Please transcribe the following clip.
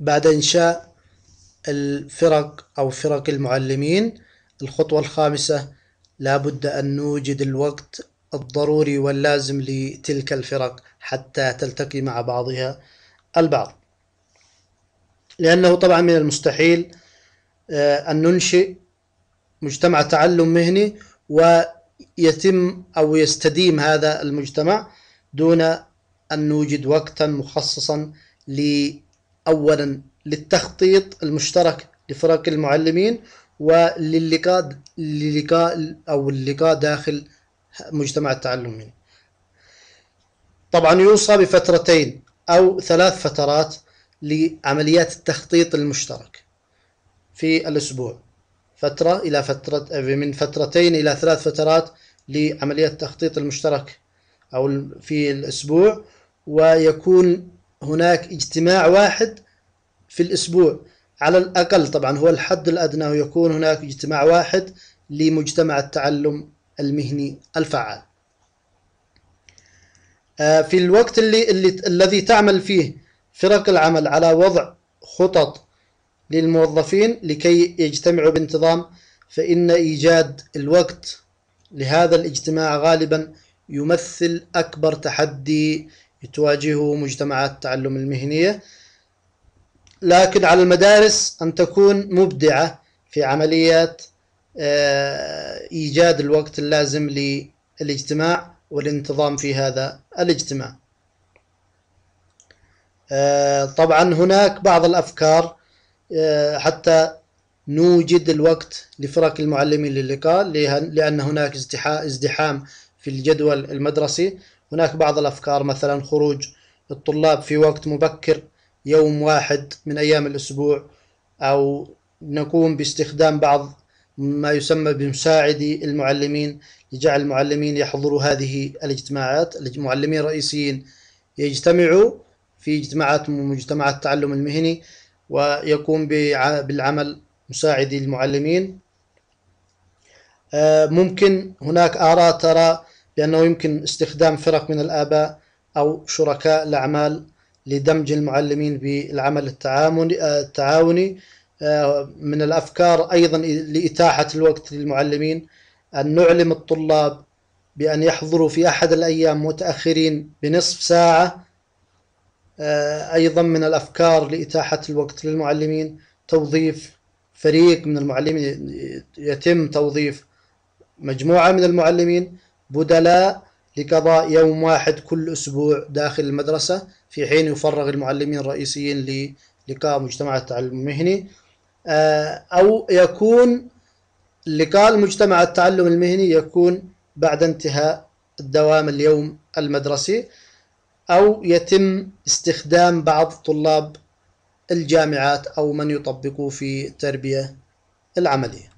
بعد إنشاء الفرق أو فرق المعلمين الخطوة الخامسة لابد أن نوجد الوقت الضروري واللازم لتلك الفرق حتى تلتقي مع بعضها البعض لأنه طبعا من المستحيل آه، أن ننشئ مجتمع تعلم مهني ويتم أو يستديم هذا المجتمع دون أن نوجد وقتا مخصصا أولا للتخطيط المشترك لفرق المعلمين وللقاء للقاء أو اللقاء داخل مجتمع التعلمي طبعا يوصى بفترتين أو ثلاث فترات لعمليات التخطيط المشترك في الأسبوع فترة إلى فترة من فترتين إلى ثلاث فترات لعمليات التخطيط المشترك أو في الأسبوع ويكون هناك اجتماع واحد في الأسبوع على الأقل طبعا هو الحد الأدنى ويكون هناك اجتماع واحد لمجتمع التعلم المهني الفعال آه، في الوقت اللي, اللي الذي تعمل فيه فرق العمل على وضع خطط للموظفين لكي يجتمعوا بانتظام فإن إيجاد الوقت لهذا الاجتماع غالبا يمثل أكبر تحدي تواجهه مجتمعات التعلم المهنية لكن على المدارس أن تكون مبدعة في عمليات آه، إيجاد الوقت اللازم للاجتماع والانتظام في هذا الاجتماع آه، طبعا هناك بعض الأفكار آه، حتى نوجد الوقت لفرق المعلمين للقاء لأن هناك ازدحام في الجدول المدرسي هناك بعض الأفكار مثلا خروج الطلاب في وقت مبكر يوم واحد من أيام الأسبوع أو نقوم باستخدام بعض ما يسمى بمساعدي المعلمين لجعل المعلمين يحضروا هذه الاجتماعات المعلمين الرئيسيين يجتمعوا في اجتماعات مجتمعات التعلم المهني ويقوم بالعمل مساعدي المعلمين آه، ممكن هناك آراء ترى لأنه يمكن استخدام فرق من الآباء أو شركاء الأعمال لدمج المعلمين بالعمل التعاوني آه، من الأفكار أيضا لإتاحة الوقت للمعلمين أن نعلم الطلاب بأن يحضروا في أحد الأيام متأخرين بنصف ساعة آه، أيضا من الأفكار لإتاحة الوقت للمعلمين توظيف فريق من المعلمين يتم توظيف مجموعة من المعلمين بدلاء لقضاء يوم واحد كل أسبوع داخل المدرسة في حين يفرغ المعلمين الرئيسيين للقاء مجتمع التعلم المهني آه، أو يكون لقاء المجتمع التعلم المهني يكون بعد انتهاء الدوام اليوم المدرسي أو يتم استخدام بعض طلاب الجامعات أو من يطبقوا في التربية العملية